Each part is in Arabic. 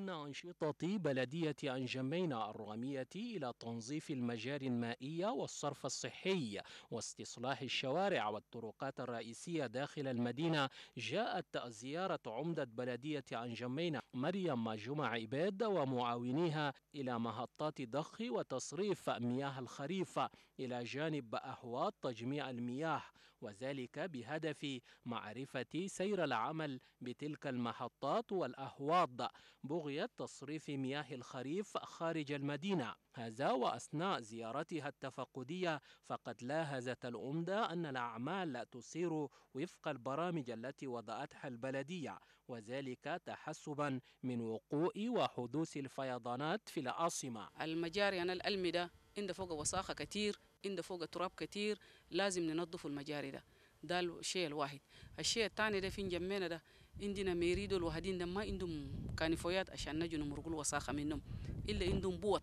ضمن أنشطة بلدية أنجمينا الرغمية إلى تنظيف المجاري المائية والصرف الصحي واستصلاح الشوارع والطرقات الرئيسية داخل المدينة جاءت زيارة عمدة بلدية أنجمينا مريم جمع عباد ومعاونيها إلى محطات ضخ وتصريف مياه الخريف إلى جانب أهواط تجميع المياه وذلك بهدف معرفة سير العمل بتلك المحطات والأهواض بغية تغطية تصريف مياه الخريف خارج المدينة هذا وأثناء زيارتها التفقدية فقد لاهزت الأمدة أن الأعمال تسير وفق البرامج التي وضعتها البلدية وذلك تحسبا من وقوع وحدوث الفيضانات في العاصمة المجاري أنا الألمدة عند فوق وساخة كثير عند فوق تراب كثير لازم ننظف المجاري ده ده الشيء الواحد الشيء الثاني ده فين جمينا ده عندنا ميريد الوهدين ده ما عندهم كانفويات عشان نجوا نمرقوا الوساخة منهم إلا عندهم بوط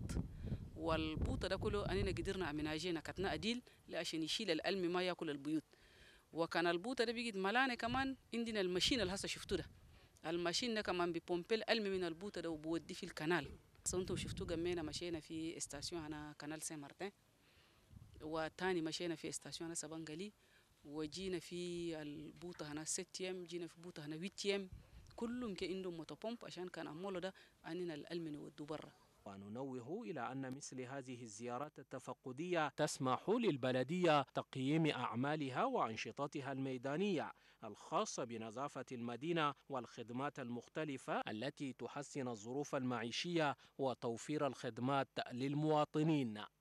والبوط ده كله أننا قدرنا مناجينا كتنا أديل لعشان يشيل الألم ما يأكل البيوت وكان البوطة ده بيجد ملانة كمان عندنا المشين اللي هسه شفتوه ده الماشين ده كمان بيبومبي الألم من البوطة ده وبودي في الكنال انتم شفتوا جمينا مشينا في استاسيون انا كنال سان مارتن وتاني مشينا في استاسيون انا سبانجلي وجينا في البوطه هنا 6 ايام جينا في بوطه هنا 8 ايام كلهم كانهم موتو بومب عشان كان عموله ده اننا الالمن يودوه برا وننوه إلى أن مثل هذه الزيارات التفقدية تسمح للبلدية تقييم أعمالها وأنشطتها الميدانية الخاصة بنظافة المدينة والخدمات المختلفة التي تحسن الظروف المعيشية وتوفير الخدمات للمواطنين